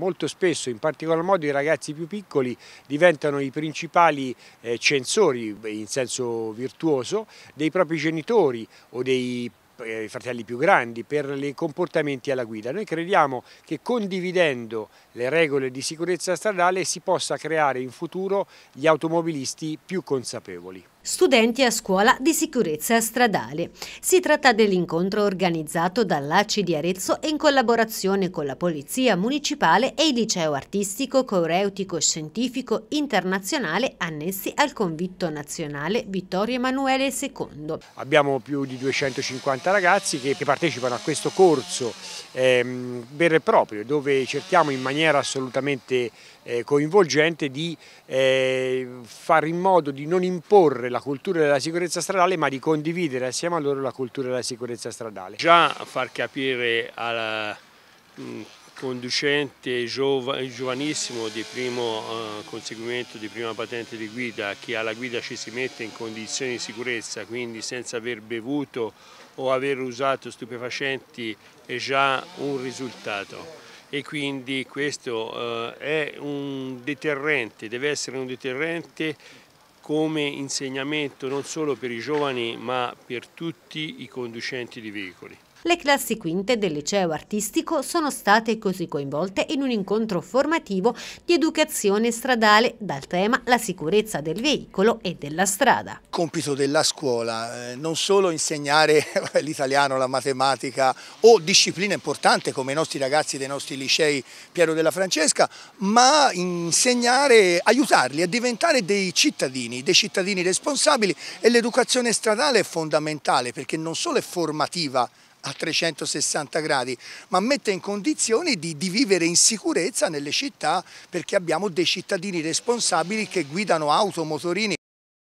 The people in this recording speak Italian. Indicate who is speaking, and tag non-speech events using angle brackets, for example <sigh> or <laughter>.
Speaker 1: Molto spesso, in particolar modo, i ragazzi più piccoli diventano i principali eh, censori, in senso virtuoso, dei propri genitori o dei i eh, fratelli più grandi, per i comportamenti alla guida. Noi crediamo che condividendo le regole di sicurezza stradale si possa creare in futuro gli automobilisti più consapevoli
Speaker 2: studenti a scuola di sicurezza stradale. Si tratta dell'incontro organizzato dall'ACI di Arezzo e in collaborazione con la Polizia Municipale e il Liceo Artistico Coreutico Scientifico Internazionale annessi al Convitto Nazionale Vittorio Emanuele II.
Speaker 1: Abbiamo più di 250 ragazzi che partecipano a questo corso ehm, vero e proprio, dove cerchiamo in maniera assolutamente eh, coinvolgente di eh, fare in modo di non imporre la la cultura della sicurezza stradale ma di condividere assieme a loro la cultura della sicurezza stradale.
Speaker 3: Già far capire al mm, conducente giovanissimo di primo eh, conseguimento di prima patente di guida che alla guida ci si mette in condizioni di sicurezza quindi senza aver bevuto o aver usato stupefacenti è già un risultato e quindi questo eh, è un deterrente, deve essere un deterrente come insegnamento non solo per i giovani ma per tutti i conducenti di
Speaker 1: veicoli.
Speaker 2: Le classi quinte del liceo artistico sono state così coinvolte in un incontro formativo di educazione stradale dal tema la sicurezza del veicolo e della strada.
Speaker 4: compito della scuola, eh, non solo insegnare <laughs> l'italiano, la matematica o disciplina importante come i nostri ragazzi dei nostri licei Piero della Francesca, ma insegnare, aiutarli a diventare dei cittadini, dei cittadini responsabili e l'educazione stradale è fondamentale perché non solo è formativa a 360 gradi, ma mette in condizioni di, di, vivere in sicurezza nelle città perché abbiamo dei cittadini responsabili che guidano auto, motorini.